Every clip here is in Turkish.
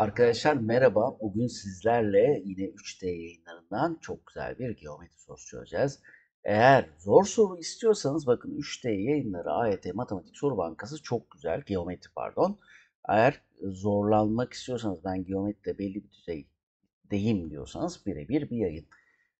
Arkadaşlar merhaba. Bugün sizlerle yine 3D yayınlarından çok güzel bir geometri sorusu çözeceğiz. Eğer zor soru istiyorsanız bakın 3D yayınları AYT e Matematik Soru Bankası çok güzel. Geometri pardon. Eğer zorlanmak istiyorsanız ben geometride belli bir düzey deyim diyorsanız birebir bir yayın.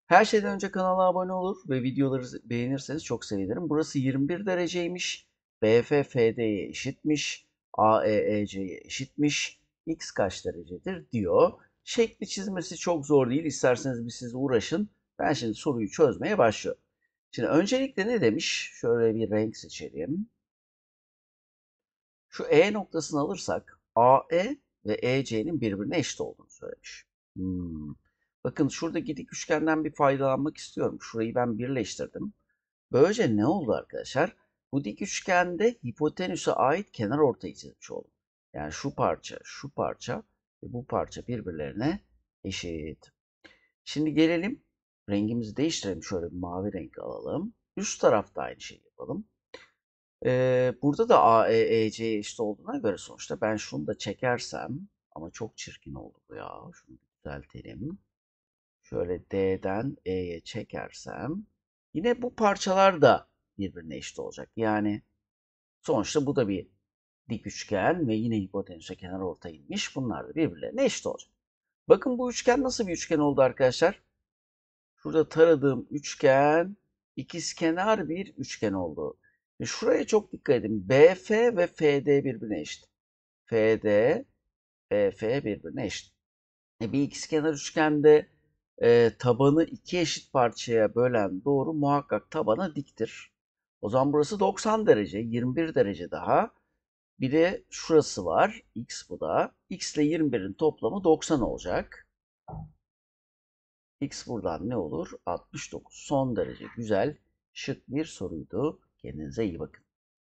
Her şeyden önce kanala abone olur ve videoları beğenirseniz çok sevinirim. Burası 21 dereceymiş. BF FD'ye eşitmiş. AEEC'ye eşitmiş x kaç derecedir diyor. Şekli çizmesi çok zor değil. İsterseniz bir siz uğraşın. Ben şimdi soruyu çözmeye başlıyorum. Şimdi öncelikle ne demiş? Şöyle bir renk seçelim. Şu E noktasını alırsak AE ve EC'nin birbirine eşit olduğunu söylemiş. Hmm. Bakın şurada dik üçgenden bir faydalanmak istiyorum. Şurayı ben birleştirdim. Böylece ne oldu arkadaşlar? Bu dik üçgende hipotenüse ait kenar ortayı çizmiş oldum. Yani şu parça, şu parça ve bu parça birbirlerine eşit. Şimdi gelelim rengimizi değiştirelim. Şöyle bir mavi renk alalım. Üst tarafta aynı şeyi yapalım. Ee, burada da A, E, E, C eşit olduğuna göre sonuçta ben şunu da çekersem ama çok çirkin oldu bu ya. Şunu düzeltelim. Şöyle D'den E'ye çekersem yine bu parçalar da birbirine eşit olacak. Yani sonuçta bu da bir dik üçgen ve yine hipotenüse kenar orta inmiş. Bunlar da birbirlerine eşit olacak. Bakın bu üçgen nasıl bir üçgen oldu arkadaşlar? Şurada taradığım üçgen ikizkenar bir üçgen oldu. Ve şuraya çok dikkat edin. BF ve FD birbirine eşit. FD, BF birbirine eşit. E bir ikizkenar üçgende e, tabanı iki eşit parçaya bölen doğru muhakkak tabana diktir. O zaman burası 90 derece, 21 derece daha. Bir de şurası var. X bu da. X ile 21'in toplamı 90 olacak. X buradan ne olur? 69. Son derece güzel, şık bir soruydu. Kendinize iyi bakın.